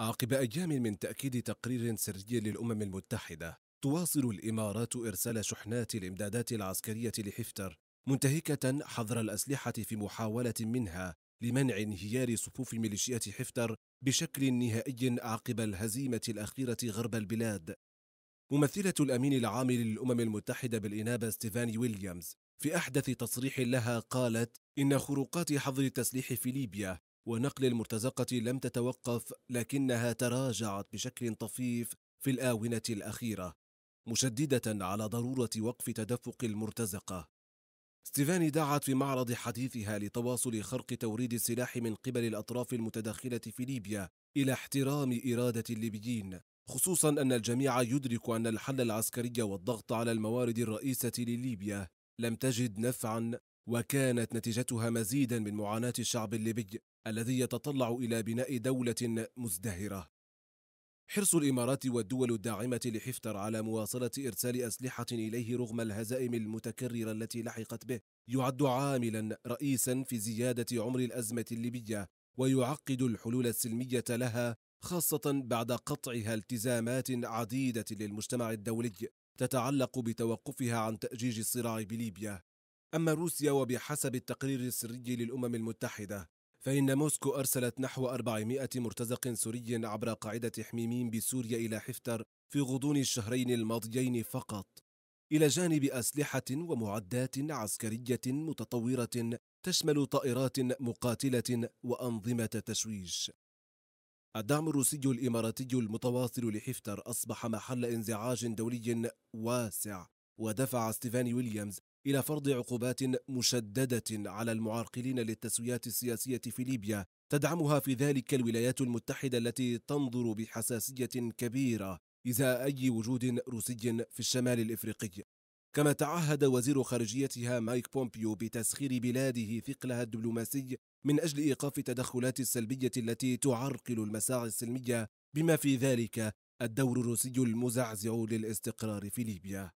عقب أيام من تأكيد تقرير سري للأمم المتحدة تواصل الإمارات إرسال شحنات الإمدادات العسكرية لحفتر منتهكة حظر الأسلحة في محاولة منها لمنع انهيار صفوف ميليشيات حفتر بشكل نهائي عقب الهزيمة الأخيرة غرب البلاد ممثلة الأمين العام للأمم المتحدة بالإنابة ستيفاني ويليامز في أحدث تصريح لها قالت إن خروقات حظر التسليح في ليبيا ونقل المرتزقة لم تتوقف لكنها تراجعت بشكل طفيف في الآونة الأخيرة مشددة على ضرورة وقف تدفق المرتزقة ستيفاني دعت في معرض حديثها لتواصل خرق توريد السلاح من قبل الأطراف المتداخلة في ليبيا إلى احترام إرادة الليبيين خصوصا أن الجميع يدرك أن الحل العسكري والضغط على الموارد الرئيسة لليبيا لم تجد نفعا وكانت نتيجتها مزيدا من معاناة الشعب الليبي الذي يتطلع الى بناء دوله مزدهره حرص الامارات والدول الداعمه لحفتر على مواصله ارسال اسلحه اليه رغم الهزائم المتكرره التي لحقت به يعد عاملا رئيسا في زياده عمر الازمه الليبيه ويعقد الحلول السلميه لها خاصه بعد قطعها التزامات عديده للمجتمع الدولي تتعلق بتوقفها عن تاجيج الصراع بليبيا اما روسيا وبحسب التقرير السري للامم المتحده فإن موسكو أرسلت نحو 400 مرتزق سوري عبر قاعدة حميمين بسوريا إلى حفتر في غضون الشهرين الماضيين فقط إلى جانب أسلحة ومعدات عسكرية متطورة تشمل طائرات مقاتلة وأنظمة تشويش الدعم الروسي الإماراتي المتواصل لحفتر أصبح محل انزعاج دولي واسع ودفع ستيفان ويليامز إلى فرض عقوبات مشددة على المعرقلين للتسويات السياسية في ليبيا تدعمها في ذلك الولايات المتحدة التي تنظر بحساسية كبيرة إذا أي وجود روسي في الشمال الإفريقي كما تعهد وزير خارجيتها مايك بومبيو بتسخير بلاده ثقلها الدبلوماسي من أجل إيقاف التدخلات السلبية التي تعرقل المساعي السلمية بما في ذلك الدور الروسي المزعزع للاستقرار في ليبيا